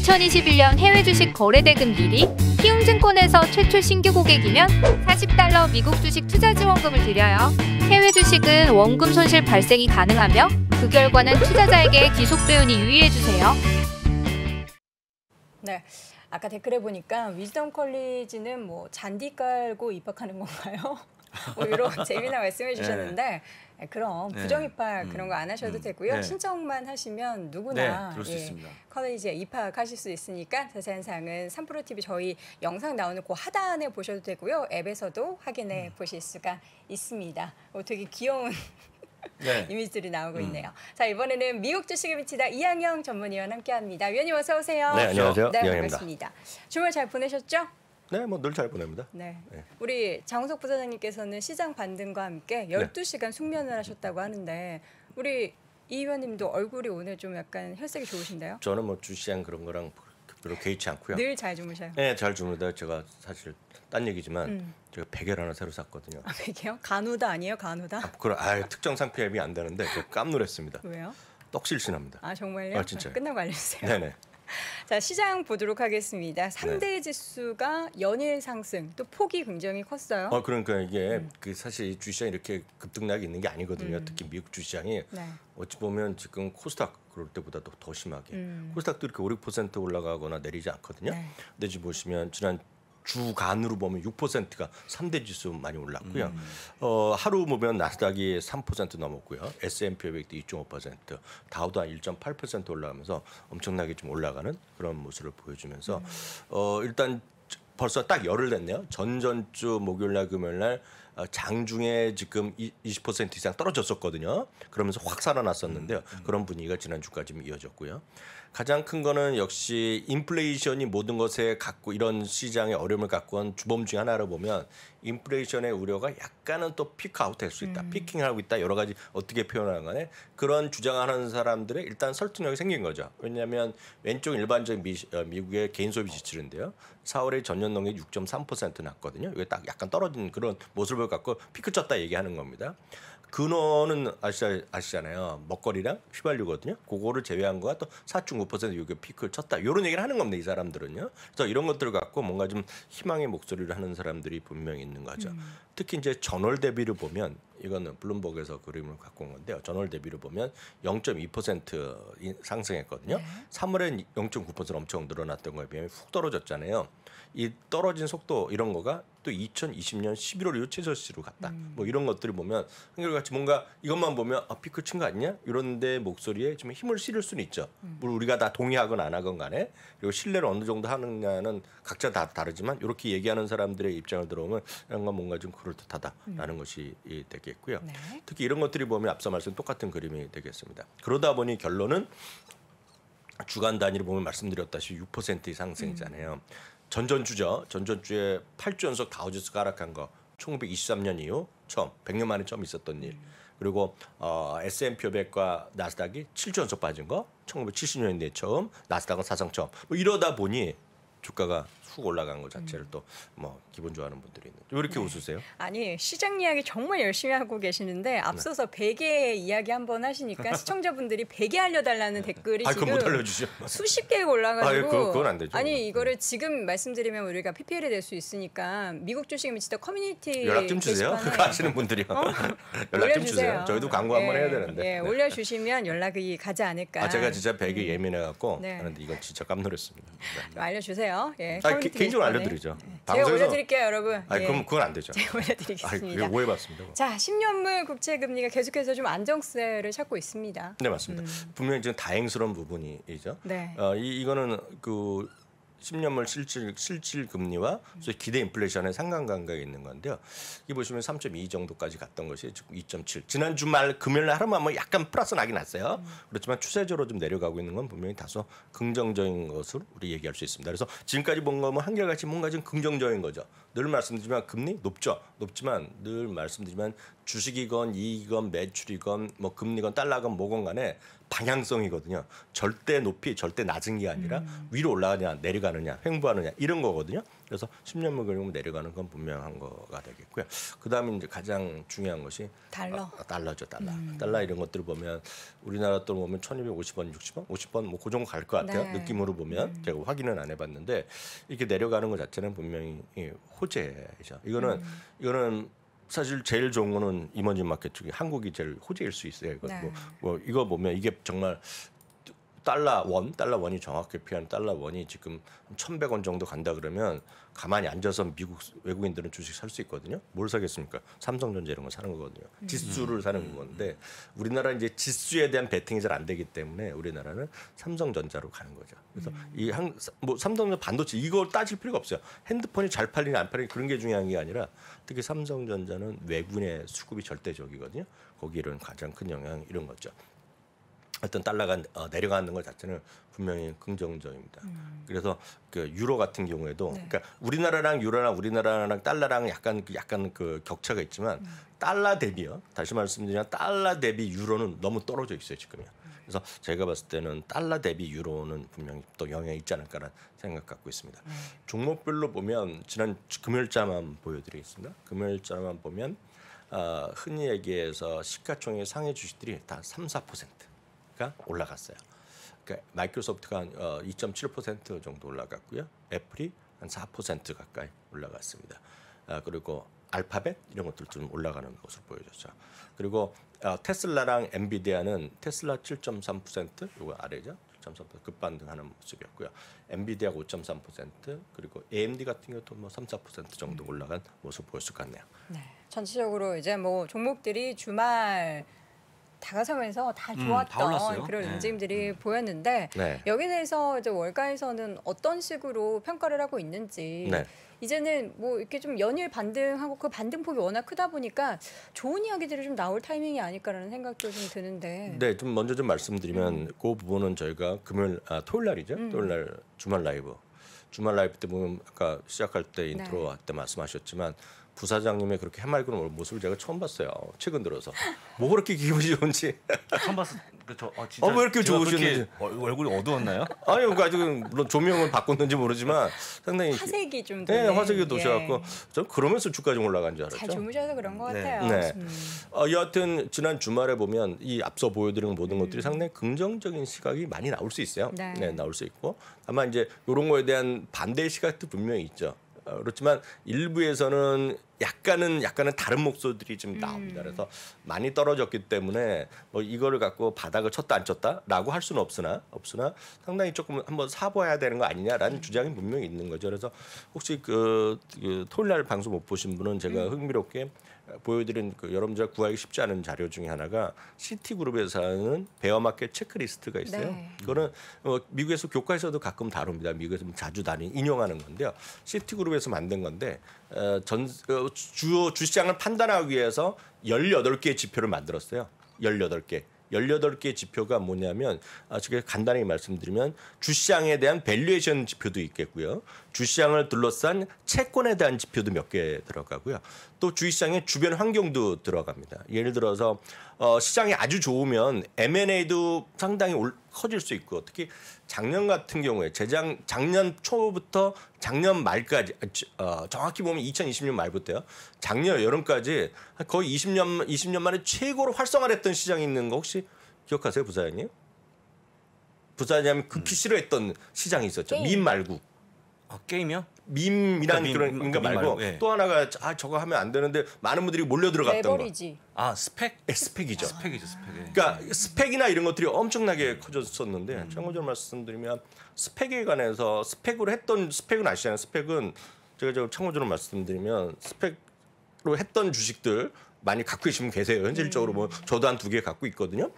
2021년 해외 주식 거래대금 1위, 키움증권에서 최초 신규 고객이면 40달러 미국 주식 투자 지원금을 드려요. 해외 주식은 원금 손실 발생이 가능하며 그 결과는 투자자에게 기속 대운이 유의해주세요. 네. 아까 댓글에 보니까 위즈덤 컬리지는 뭐 잔디 깔고 입학하는 건가요? 뭐 이런 재미나 말씀해 주셨는데 네. 아, 그럼 네. 부정 입학 음. 그런 거 안 하셔도 음. 되고요. 네. 신청만 하시면 누구나 네, 커뮤니티에 예, 입학하실 수 있으니까 자세한 사항은 3프로 TV 저희 영상 나오는 그 하단에 보셔도 되고요. 앱에서도 확인해 음. 보실 수가 있습니다. 어, 되게 귀여운 네. 이미지들이 나오고 음. 있네요. 자 이번에는 미국 주식에 미치다 이양영 전문위원 함께합니다. 위원님 어서 오세요. 네 안녕하세요. 네, 이양영입니다. 반갑습니다. 주말 잘 보내셨죠? 네, 뭐 늘 잘 보냅니다. 네. 네. 우리 장석 부사장님께서는 시장 반등과 함께 12시간 네. 숙면을 하셨다고 하는데 우리 이 의원님도 얼굴이 오늘 좀 약간 혈색이 좋으신데요? 저는 뭐 주시장 그런 거랑 별로 개의치 않고요. 늘 잘 주무셔요. 네, 잘 주무다 제가 사실 딴 얘기지만 음. 제가 베개 하나 새로 샀거든요. 아, 베개요? 간호다 아니에요, 간호다? 아, 그럼 아, 특정 상표함이 안 되는데 깜놀했습니다. 왜요? 떡실신합니다. 아 정말요? 아, 진짜. 끝나고 알려주세요. 네네. 자, 시장 보도록 하겠습니다. 3대 네. 지수가 연일 상승, 또 폭이 굉장히 컸어요. 아 그러니까 이게 음. 그 사실 주시장 이렇게 급등락이 있는 게 아니거든요. 음. 특히 미국 주시장이 네. 어찌 보면 지금 코스닥 그럴 때보다도 더 심하게 음. 코스닥도 이렇게 5, 6% 올라가거나 내리지 않거든요. 네. 근데 지금 보시면 지난 주간으로 보면 6%가 3대 지수 많이 올랐고요. 음. 어, 하루 보면 나스닥이 3% 넘었고요. S&P 500도 2.5%, 다우도 한1.8% 올라가면서 엄청나게 좀 올라가는 그런 모습을 보여주면서 음. 어, 일단 벌써 딱 열흘 됐네요. 전전주 목요일 날 금요일 날 어, 장중에 지금 20% 이상 떨어졌었거든요. 그러면서 확 살아났었는데요. 음. 음. 그런 분위기가 지난주까지 이어졌고요. 가장 큰 거는 역시 인플레이션이 모든 것에 갖고 이런 시장의 어려움을 갖고 온 주범 중 하나로 보면 인플레이션의 우려가 약간은 또 피크아웃 될수 있다. 음. 피킹하고 있다. 여러 가지 어떻게 표현하는 간에 그런 주장하는 사람들의 일단 설득력이 생긴 거죠. 왜냐하면 왼쪽 일반적인 미, 어, 미국의 개인 소비 지출인데요. 4월에 전년 동기 6.3% 났거든요. 이게 딱 약간 떨어진 그런 모습을 그걸 갖고 피크 쳤다 얘기하는 겁니다. 근원은 아시아, 아시잖아요. 먹거리랑 휘발유거든요. 그거를 제외한 거가 또4.9%유게 피크를 쳤다. 이런 얘기를 하는 겁니다. 이 사람들은요. 그래서 이런 것들을 갖고 뭔가 좀 희망의 목소리를 하는 사람들이 분명히 있는 거죠. 음. 특히 이제 전월 대비를 보면 이거는 블룸버그에서 그림을 갖고 온 건데요. 전월 대비를 보면 0.2% 상승했거든요. 네. 3월엔 0.9% 엄청 늘어났던 거에 비하면 훅 떨어졌잖아요. 이 떨어진 속도 이런 거가 또 2020년 11월로 최저 시로 갔다. 음. 뭐 이런 것들을 보면 한결같이 뭔가 이것만 보면 아 피크 친거 아니냐? 이런데 목소리에 좀 힘을 실을 수는 있죠. 음. 우리가 다 동의하건 안 하건 간에 그리고 신뢰를 어느 정도 하느냐는 각자 다 다르지만 이렇게 얘기하는 사람들의 입장을 들어보면 이런 건 뭔가 좀 그럴 듯하다라는 음. 것이 되겠고요. 네. 특히 이런 것들이 보면 앞서 말씀 똑같은 그림이 되겠습니다. 그러다 보니 결론은 주간 단위로 보면 말씀드렸다시피 6%의 상승이잖아요. 음. 전전주죠. 전전주에 8주 연속 다우지수 가락한 거 1923년 이후 처음 100년 만에 처음 있었던 일. 그리고 어, S&P 500과 나스닥이 7주 연속 빠진 거 1970년대 처음, 나스닥은 사상 처음. 뭐 이러다 보니 주가가 훅 올라간 것 자체를 음. 또뭐 기분 좋아하는 분들이 있는. 왜 이렇게 네. 웃으세요? 아니 시장 이야기 정말 열심히 하고 계시는데 네. 앞서서 네. 베개 이야기 한번 하시니까 시청자분들이 베개 알려달라는 네. 댓글이 아, 지금 수십 개가 올라가지고 아, 그건 안 되죠. 아니 네. 이거를 지금 말씀드리면 우리가 PPL이 될 수 있으니까 미국 주식은 진짜 커뮤니티 연락 좀 주세요. 그거 하시는 분들이요. 어? 연락 좀 주세요. 저희도 광고 네. 한번 해야 되는데. 예, 네. 올려주시면 연락이 가지 아, 않을까. 아, 제가 진짜 베개 음. 예민해갖고 하는데 이건 진짜 깜놀했습니다. 알려주세요. 하요 예, 아니, 게, 개인적으로 알려드리죠. 네. 제가 올려드릴게요, 여러분. 아니, 예. 그럼 그건 안 되죠. 제가 올려드리겠습니다. 아니, 오해받습니다. 그 자, 10년물 국채 금리가 계속해서 좀 안정세를 찾고 있습니다. 네, 맞습니다. 음. 분명히 지금 다행스러운 부분이죠. 네. 어, 이, 이거는 그 10년물 실질 실질 금리와 기대 인플레이션의 상관관계가 있는 건데요. 여기 보시면 3.2 정도까지 갔던 것이 지금 2.7. 지난 주말 금요일 날 하루만 뭐 약간 플러스 나긴 났어요. 그렇지만 추세적으로 좀 내려가고 있는 건 분명히 다소 긍정적인 것으로 우리 얘기할 수 있습니다. 그래서 지금까지 본 거면 한결같이 뭔가 좀 긍정적인 거죠. 늘 말씀드리지만 금리 높죠. 높지만 늘 말씀드리지만 주식이건 이익이건 매출이건 뭐 금리건 달러건 뭐건 간에 방향성이거든요. 절대 높이 절대 낮은 게 아니라 음. 위로 올라가냐 내려가느냐 횡보하느냐 이런 거거든요. 그래서 10년물 그리고 내려가는 건 분명한 거가 되겠고요. 그다음에 이제 가장 중요한 것이 달러. 아, 아 달러죠, 달러. 음. 달러 이런 것들을 보면 우리나라 돈 보면 1,250원, 60원, 50원 뭐그 정도 갈것 같아요. 네. 느낌으로 보면 음. 제가 확인은 안 해봤는데 이렇게 내려가는 것 자체는 분명히 호재죠. 이거는 음. 이거는 사실 제일 좋은 거는 임원진 마켓 쪽이 한국이 제일 호재일 수 있어요. 이거 뭐, 네. 뭐, 뭐 이거 보면 이게 정말 달러 원, 달러 원이 정확히 표현 달러 원이 지금 천백 원 정도 간다 그러면 가만히 앉아서 미국 외국인들은 주식 살 수 있거든요. 뭘 사겠습니까? 삼성전자 이런 거 사는 거거든요. 음. 지수를 음. 사는 건데 우리나라 이제 지수에 대한 베팅이 잘 안 되기 때문에 우리나라는 삼성전자로 가는 거죠. 그래서 음. 이한뭐 삼성전자 반도체 이걸 따질 필요가 없어요. 핸드폰이 잘 팔리냐 안 팔리냐 그런 게 중요한 게 아니라 특히 삼성전자는 외국인의 수급이 절대적이거든요. 거기에 이런 가장 큰 영향 이런 거죠. 어떤 달러가 어, 내려가는 것 자체는 분명히 긍정적입니다. 음. 그래서 그 유로 같은 경우에도 네. 그러니까 우리나라랑 유로랑 우리나라랑 달러랑 약간 그, 약간 그 격차가 있지만 음. 달러 대비요. 다시 말씀드리면 달러 대비 유로는 너무 떨어져 있어요 지금요. 음. 그래서 제가 봤을 때는 달러 대비 유로는 분명히 또 영향이 있지 않을까라는 생각 갖고 있습니다. 음. 종목별로 보면 지난 금요일자만 보여드리겠습니다. 금요일자만 보면 어, 흔히 얘기해서 시가총액 상해 주식들이 다 3, 4%. 가 올라갔어요. 그러니까 마이크로소프트가 한2.7% 어, 정도 올라갔고요. 애플이 한 4% 가까이 올라갔습니다. 아, 그리고 알파벳 이런 것들 좀 올라가는 것으로 보여졌죠. 그리고 어, 테슬라랑 엔비디아는 테슬라 7.3% 이거 아래죠. 7.3% 급반등하는 모습이었고요. 엔비디아 5.3% 그리고 AMD 같은 경도뭐 3, 4% 정도 올라간 모습 보였을 것 같네요. 네, 전체적으로 이제 뭐 종목들이 주말 다가서면서 다 음, 좋았던 네. 음, 그런 움직임들이 네. 보였는데 네. 여기 대해서 이제 월가에서는 어떤 식으로 평가를 하고 있는지 네. 이제는 뭐 이렇게 좀 연일 반등하고 그 반등폭이 워낙 크다 보니까 좋은 이야기들이 좀 나올 타이밍이 아닐까라는 생각도 좀 드는데. 네, 좀 먼저 좀 말씀드리면 음. 그 부분은 저희가 금요일 아 토요일 날이죠. 음. 토요일 날 주말 라이브. 주말 라이브 때 보면 아까 시작할 때 네. 인트로 네. 때 말씀하셨지만 부사장님의 그렇게 해맑은 모습을 제가 처음 봤어요. 최근 들어서 뭐 그렇게 기분이 좋은지 처음 봤어. 저 어, 진짜 어왜 뭐 이렇게 좋으시는지 어, 얼굴이 어두웠나요? 아니 그러니까 아직 물론 조명을 바꿨는지 모르지만 상당히 화색이 좀 네, 화색이 도셔갖고 예. 그러면서 주가 좀 올라간 줄 알았죠. 잘 주무셔서 그런 것 네. 같아요. 네. 음. 어, 여하튼 지난 주말에 보면 이 앞서 보여드린 모든 음. 것들이 상당히 긍정적인 시각이 많이 나올 수 있어요. 네, 네 나올 수 있고 아마 이제 이런 거에 대한 반대의 시각도 분명히 있죠. 어, 그렇지만 일부에서는 약간은 약간은 다른 목소리들이 좀 나옵니다. 음. 그래서 많이 떨어졌기 때문에 뭐 이거를 갖고 바닥을 쳤다 안 쳤다라고 할 수는 없으나 없으나 상당히 조금 한번 사보아야 되는 거 아니냐라는 음. 주장이 분명히 있는 거죠. 그래서 혹시 그, 그 토요일 날 방송 못 보신 분은 제가 음. 흥미롭게 보여드린 그 여러분들 구하기 쉽지 않은 자료 중에 하나가 시티그룹에서 하는 베어마켓 체크리스트가 있어요. 네. 그거는 어, 미국에서 교과에서도 가끔 다룹니다. 미국에서 뭐 자주 다니 인용하는 건데요. 시티그룹에서 만든 건데 어, 전 어, 주요 주시장을 판단하기 위해서 18개의 지표를 만들었어요. 18개. 열여덟 개 지표가 뭐냐면 아제 간단히 말씀드리면 주시장에 대한 밸류에이션 지표도 있겠고요. 주시장을 둘러싼 채권에 대한 지표도 몇 개 들어가고요. 또 주시장의 주변 환경도 들어갑니다. 예를 들어서 어, 시장이 아주 좋으면 M&A도 상당히 올, 커질 수 있고 특히 작년 같은 경우에 재작 작년 초부터 작년 말까지 아, 어, 정확히 보면 2020년 말부터요. 작년 여름까지 거의 20년 20년 만에 최고로 활성화를 했던 시장이 있는 거 혹시 기억하세요, 부사장님? 부사장님 극히 음. 싫어했던 시장이 있었죠. 네. 민 말고. 아, 게임이요? 밈이랑 그러니까 그런 거말가 그러니까 말고 예. 또 하나가 아 저거 하면 안 되는데 많은 분들이 몰려 들어갔던 레버리지. 거. 아 스펙? 네, 스펙이죠. 아, 스펙이죠 스펙. 그러니까 스펙이나 이런 것들이 엄청나게 커졌었는데 음. 참고적으로 말씀드리면 스펙에 관해서 스펙으로 했던 스펙은 아시잖아요. 스펙은 제가 지금 참고적으로 말씀드리면 스펙으로 했던 주식들 많이 갖고 계시면 계세요. 현실적으로 뭐 저도 한 두 개 갖고 있거든요.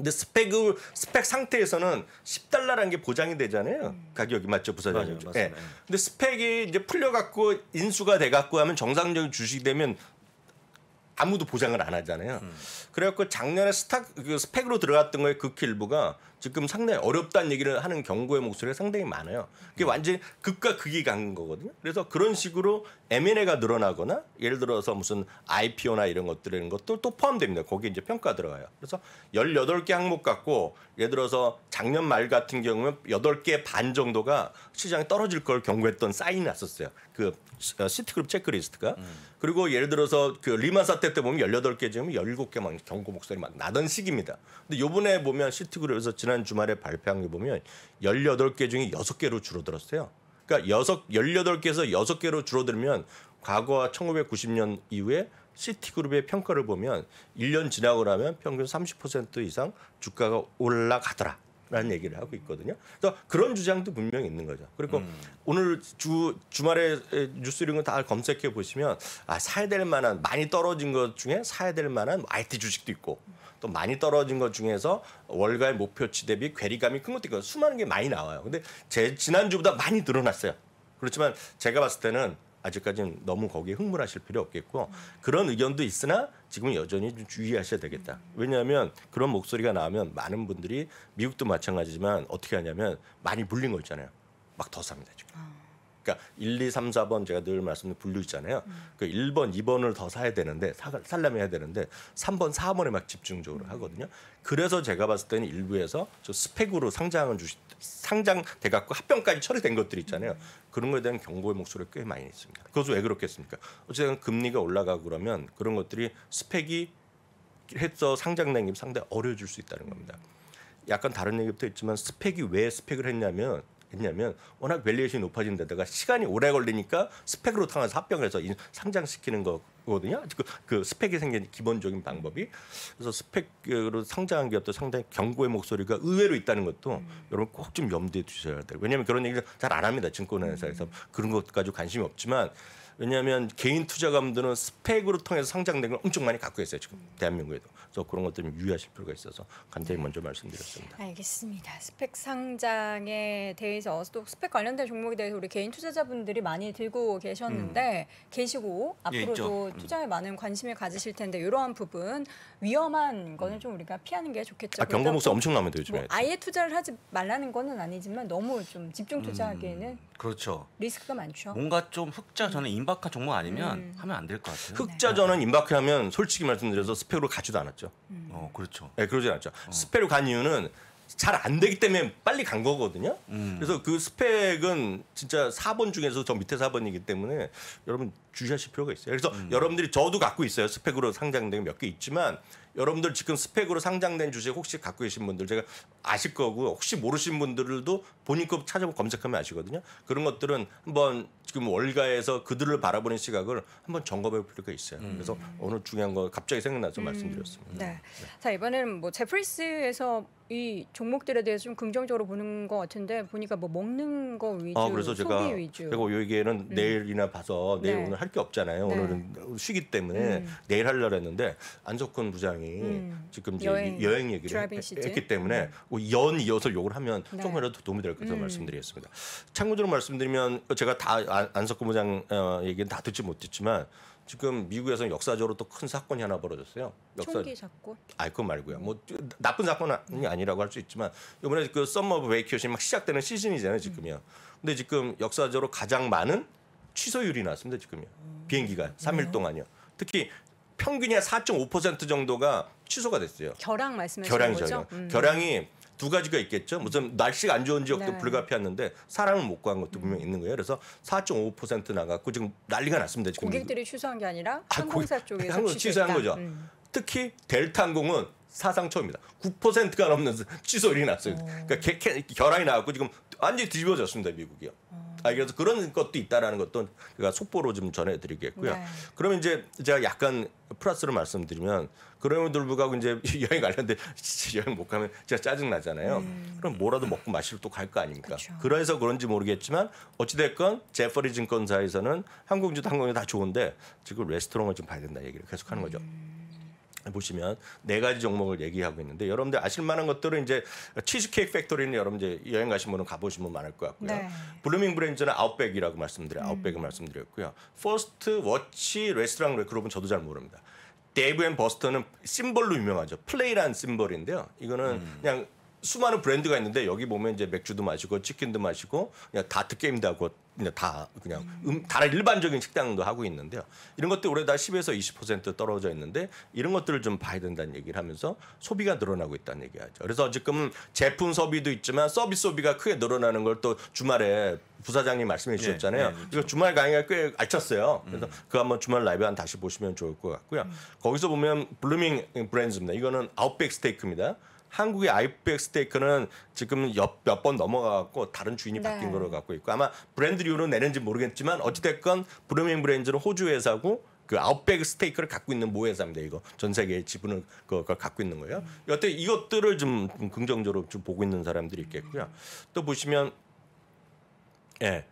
근데 스펙을 스펙 상태에서는 10달러라는 게 보장이 되잖아요. 가격이 맞죠, 부사장님. 맞아요, 예. 예. 근데 스펙이 이제 풀려 갖고 인수가 돼 갖고 하면 정상적인 주식 되면 아무도 보장을 안 하잖아요. 음. 그래갖고 작년에 스탁 그 스펙으로 들어갔던 거에 극히 일부가 지금 상당히 어렵다는 얘기를 하는 경고의 목소리가 상당히 많아요. 그게 음. 완전히 극과 극이 간 거거든요. 그래서 그런 식으로 M&A가 늘어나거나 예를 들어서 무슨 IPO나 이런 것들 이는 것도 또 포함됩니다. 거기에 이제 평가 들어가요. 그래서 열여덟 개 항목 갖고 예를 들어서 작년 말 같은 경우는 여덟 개 반 정도가 시장에 떨어질 걸 경고했던 사인이 났었어요. 그 어, 시티그룹 체크리스트가. 음. 그리고 예를 들어서 그 리마 사태 때 보면 열여덟 개 지금 열일곱 개만 경고 목소리 막 나던 시기입니다. 근데 요번에 보면 시티그룹에서 지난 지난 주말에 발표한 게 보면 18개 중에 6개로 줄어들었어요. 그러니까 18개에서 6개로 줄어들면 과거 와 1990년 이후에 시티그룹의 평가를 보면 1년 지나고 나면 평균 30% 이상 주가가 올라가더라. 라는 얘기를 하고 있거든요. 그래서 그런 주장도 분명히 있는 거죠. 그리고 음. 오늘 주 주말에 뉴스 링런다 검색해 보시면 아 사야 될 만한 많이 떨어진 것 중에 사야 될 만한 IT 주식도 있고 또 많이 떨어진 것 중에서 월가의 목표치 대비 괴리감이 큰 것도 있고 수많은 게 많이 나와요. 근데 제 지난주보다 많이 늘어났어요. 그렇지만 제가 봤을 때는 아직까지는 너무 거기에 흥분하실 필요 없겠고 그런 의견도 있으나 지금은 여전히 좀 주의하셔야 되겠다. 왜냐하면 그런 목소리가 나오면 많은 분들이 미국도 마찬가지지만 어떻게 하냐면 많이 물린 거 있잖아요. 막 더 삽니다 지금. 아. 그러니까 1, 2, 3, 4번 제가 늘 말씀드린 분류 있잖아요. 음. 그 1번, 2번을 더 사야 되는데 살려면 해야 되는데 3번, 4번에 막 집중적으로 음. 하거든요. 그래서 제가 봤을 때는 일부에서 저 스펙으로 상장을 주시 상장돼 갖고 합병까지 처리된 것들 있잖아요. 음. 그런 거에 대한 경고의 목소리가 꽤 많이 있습니다. 그것은 왜 그렇겠습니까? 어쨌든 금리가 올라가고 그러면 그런 것들이 스펙이 해서 상장된 게 상당히 어려워질 수 있다는 겁니다. 약간 다른 얘기부터 있지만 스펙이 왜 스펙을 했냐면 했냐면 워낙 밸리에이션이 높아진 데다가 시간이 오래 걸리니까 스펙으로 통해서 합병해서 상장시키는 거거든요. 그, 그 스펙이 생긴 기본적인 방법이 그래서 스펙으로 상장한 기업도 상당히 경고의 목소리가 의외로 있다는 것도 음. 여러분 꼭 좀 염두에 두셔야 돼요. 왜냐하면 그런 얘기를 잘 안 합니다. 증권회사에서 음. 그런 것까지 관심이 없지만 왜냐하면 개인 투자감들은 스펙으로 통해서 상장된 걸 엄청 많이 갖고 있어요 지금 대한민국에도. 그래서 그런 것들 좀 유의하실 필요가 있어서 간단히 먼저 말씀드렸습니다. 알겠습니다. 스펙 상장에 대해서 또 스펙 관련된 종목에 대해서 우리 개인 투자자분들이 많이 들고 계셨는데 음. 계시고 예, 앞으로도 예, 투자에 많은 관심을 가지실 텐데 이러한 부분 위험한 거는 음. 좀 우리가 피하는 게 좋겠죠. 아, 경고 목사 엄청나면 되죠. 뭐 아예 투자를 하지 말라는 거는 아니지만 너무 좀 집중 투자하기에는 음, 그렇죠. 리스크가 많죠. 뭔가 좀 흑자 저는 음. 인바 임박한 종목 아니면 음. 하면 안 될 것 같아요. 흑자전은 네. 임박해 하면 솔직히 말씀드려서 스펙로 가지도 않았죠. 음. 어, 그렇죠. 예, 네, 그러지 않았죠. 어. 스펙로간 이유는 잘 안 되기 때문에 빨리 간 거거든요. 음. 그래서 그 스펙은 진짜 4번 중에서 저 밑에 4번이기 때문에 여러분 주시하실 필요가 있어요. 그래서 음. 여러분들이 저도 갖고 있어요. 스펙으로 상장된 몇 개 있지만 여러분들 지금 스펙으로 상장된 주식 혹시 갖고 계신 분들 제가 아실 거고 혹시 모르신 분들도 본인 거 찾아보고 검색하면 아시거든요. 그런 것들은 한번 지금 월가에서 그들을 바라보는 시각을 한번 점검해 볼 필요가 있어요. 음. 그래서 오늘 중요한 거 갑자기 생각나서 음. 말씀드렸습니다. 네. 네. 자 이번에는 뭐 제프리스에서 이 종목들에 대해서 좀 긍정적으로 보는 것 같은데 보니까 뭐 먹는 거 위주, 아, 그래서 제가, 소비 위주. 제가 얘기는 음. 내일이나 봐서 내일 네. 오늘 할 게 없잖아요. 네. 오늘은 쉬기 때문에 음. 내일 하려고 했는데 안석훈 부장 굉장히 음. 지금 이제 여행, 여행 얘기를 했기 때문에 음. 뭐 연 이어서 욕을 하면 네. 조금이라도 도움이 될 것으로 음. 말씀드리겠습니다. 참고적으로 말씀드리면 제가 다 아, 안석 부장 어, 얘기는 다 듣지 못했지만 지금 미국에서 는 역사적으로 또 큰 사건이 하나 벌어졌어요. 역사... 총기 사건? 아, 그건 말고요. 뭐 음. 나쁜 사건이 음. 아니라고 할 수 있지만 이번에 그 썸머 베이케이션이 막 시작되는 시즌이잖아요, 지금요. 음. 근데 지금 역사적으로 가장 많은 취소율이 나왔습니다 지금요. 음. 비행기가 삼일 네. 동안요. 특히 평균이 한4.5% 정도가 취소가 됐어요. 결항 말씀하시는 이 거죠? 결항. 음. 결항이 두 가지가 있겠죠. 무슨 날씨가 안 좋은 지역도 네. 불가피했는데 사람을 못 구한 것도 음. 분명히 있는 거예요. 그래서 4.5% 나갔고 지금 난리가 났습니다. 지금 고객들이 취소한 게 아니라 항공사 아, 고 쪽에서 항공, 취소한 거죠. 음. 특히 델타 항공은 사상 처음입니다. 9%가 넘는 취소율이 났어요. 오. 어. 그러니까 결항이 나왔고 지금 완전히 뒤집어졌습니다. 미국이요. 오. 어. 아, 그래서 그런 것도 있다라는 것도 제가 속보로 좀 전해드리겠고요. 네. 그러면 이제 제가 약간 플러스를 말씀드리면 그럼에도 불구하고 이제 여행 가려는데 여행 못 가면 진짜 짜증 나잖아요. 음. 그럼 뭐라도 먹고 마시러 또갈 거 아닙니까? 그쵸. 그래서 그런지 모르겠지만 어찌됐건 제퍼리 증권사에서는 항공주도 항공주 다 좋은데 지금 레스토랑을 좀 봐야 된다 얘기를 계속하는 거죠. 음. 보시면 네 가지 종목을 얘기하고 있는데 여러분들 아실 만한 것들은 이제 치즈케이크 팩토리는 여러분 이제 여행 가신 분은 가보시면 많을 것 같고요. 네. 블루밍 브랜드는 아웃백이라고 말씀드려 음. 아웃백을 말씀드렸고요. 퍼스트 워치 레스토랑 레그룹은 저도 잘 모릅니다. 데이브 앤 버스터는 심벌로 유명하죠. 플레이라는 심벌인데요. 이거는 음. 그냥 수많은 브랜드가 있는데 여기 보면 이제 맥주도 마시고 치킨도 마시고 그냥 다트 게임도 하고 그냥 다 그냥 음, 다 일반적인 식당도 하고 있는데요. 이런 것들 올해 다 10에서 20% 떨어져 있는데 이런 것들을 좀 봐야 된다는 얘기를 하면서 소비가 늘어나고 있다는 얘기하죠. 그래서 지금 제품 소비도 있지만 서비스 소비가 크게 늘어나는 걸 또 주말에 부사장님 말씀해 예, 주셨잖아요. 네, 네, 이거 주말 강의가 꽤알쳤어요 그래서 음. 그 한번 주말 라이브 한 다시 보시면 좋을 것 같고요. 음. 거기서 보면 블루밍 브랜드입니다. 이거는 아웃백 스테이크입니다. 한국의 아이백 스테이크는 지금 몇 번 넘어가고 다른 주인이 네. 바뀐 걸로 갖고 있고 아마 브랜드류는 내는지 모르겠지만 어찌됐건 브루밍 브랜드는 호주 회사고 그 아웃백 스테이크를 갖고 있는 모 회사입니다. 이거 전 세계의 지분을 그, 그걸 갖고 있는 거예요. 여태 이것들을 좀 긍정적으로 좀 보고 있는 사람들이 있겠고요. 또 보시면 예.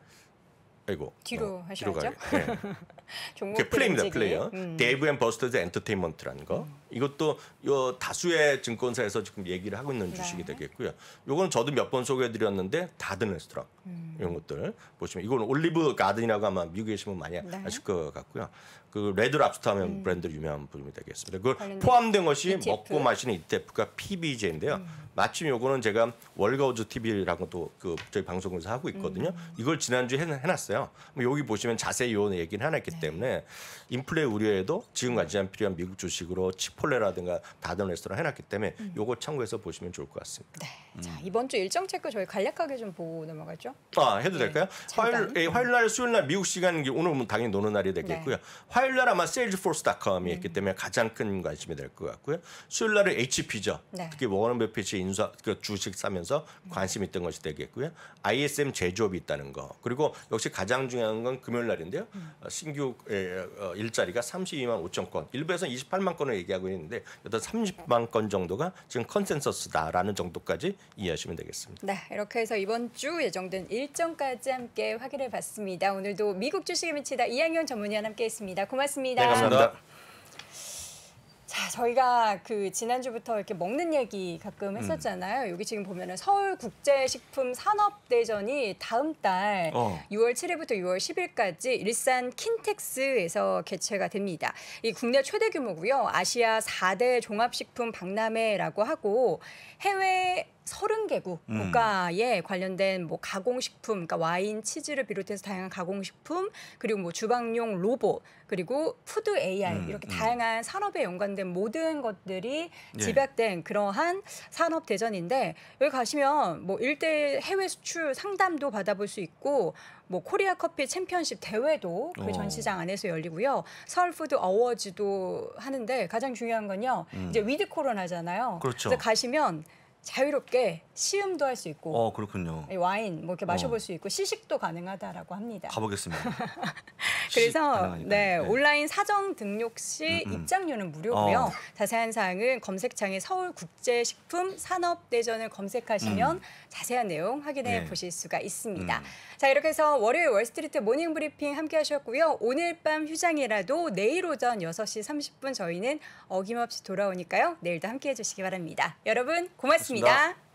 아이고. 뒤로 어, 하셔야죠. 뒤로 그러니까 플레이입니다. 플레이요. 음. 데이브 앤 버스터즈 엔터테인먼트라는 거. 음. 이것도 요 다수의 증권사에서 지금 얘기를 하고 있는 네. 주식이 네. 되겠고요. 요는 저도 몇 번 소개해드렸는데 다든 레스토랑 음. 이런 것들 보시면 이건 올리브 가든이라고 아마 미국에 계시면 많이 네. 아실 것 같고요. 그 레드 랍스터 하면 음. 브랜드 유명한 분이 되겠습니다. 그걸 포함된 것이 ETF. 먹고 마시는 ETF가 PBJ인데요. 음. 마침 요거는 제가 월가우즈 TV라고 또그 저희 방송에서 하고 있거든요. 음. 이걸 지난주에 해놨어요. 여기 보시면 자세히 요 얘기는 하나 있기 때문에 인플레 우려에도 지금 가장 필요한 미국 주식으로 치폴레라든가 다른 레스토랑 해놨기 때문에 음. 요거 참고해서 보시면 좋을 것 같습니다. 네. 음. 자 이번 주 일정 체크 저희 간략하게 좀 보고 넘어가죠. 아 해도 예, 될까요? 화요일, 예, 화요일 날 수요일 날 미국 시간 오늘은 당연히 노는 날이 되겠고요. 네. 화요일 날 아마 세일즈포스닷컴이 음. 있기 때문에 가장 큰 관심이 될 것 같고요. 수요일 날은 HP죠. 네. 특히 워런 버피치 인수 그 주식 사면서 음. 관심 있던 것이 되겠고요. ISM 제조업이 있다는 거 그리고 역시 가장 중요한 건 금요일 날인데요. 음. 신규 교육 예, 예, 어, 일자리가 32만 5천 건, 일부에서는 28만 건을 얘기하고 있는데 여튼 30만 건 정도가 지금 컨센서스다라는 정도까지 이해하시면 되겠습니다. 네, 이렇게 해서 이번 주 예정된 일정까지 함께 확인해 봤습니다. 오늘도 미국 주식에 미치다 이양현 전문위원 함께했습니다. 고맙습니다. 네, 감사합니다. 자, 저희가 그 지난주부터 이렇게 먹는 얘기 가끔 음. 했었잖아요. 음. 여기 지금 보면은 서울국제식품산업대전이 다음 달 어. 6월 7일부터 6월 10일까지 일산 킨텍스에서 개최가 됩니다. 이 국내 최대 규모고요. 아시아 4대 종합식품 박람회라고 하고 해외 서른 개국 음. 국가에 관련된 뭐 가공식품, 그러니까 와인, 치즈를 비롯해서 다양한 가공식품, 그리고 뭐 주방용 로봇, 그리고 푸드 AI 음, 이렇게 음. 다양한 산업에 연관된 모든 것들이 예. 집약된 예. 그러한 산업 대전인데 여기 가시면 뭐 일대 해외 수출 상담도 받아볼 수 있고 뭐 코리아 커피 챔피언십 대회도 그 전시장 어. 안에서 열리고요. 서울 푸드 어워즈도 하는데 가장 중요한 건요. 음. 이제 위드 코로나잖아요. 그렇죠. 그래서 가시면 자유롭게 시음도 할 수 있고 어 그렇군요. 와인 뭐 이렇게 마셔볼 어. 수 있고 시식도 가능하다라고 합니다. 가보겠습니다. 그래서 네, 네, 온라인 사정 등록 시 음, 음. 입장료는 무료고요. 어. 자세한 사항은 검색창에 서울국제식품산업대전을 검색하시면 음. 자세한 내용 확인해 네. 보실 수가 있습니다. 음. 자 이렇게 해서 월요일 월스트리트 모닝 브리핑 함께 하셨고요. 오늘 밤 휴장이라도 내일 오전 6시 30분 저희는 어김없이 돌아오니까요. 내일도 함께 해주시기 바랍니다. 여러분 고맙습니다. 고맙습니다.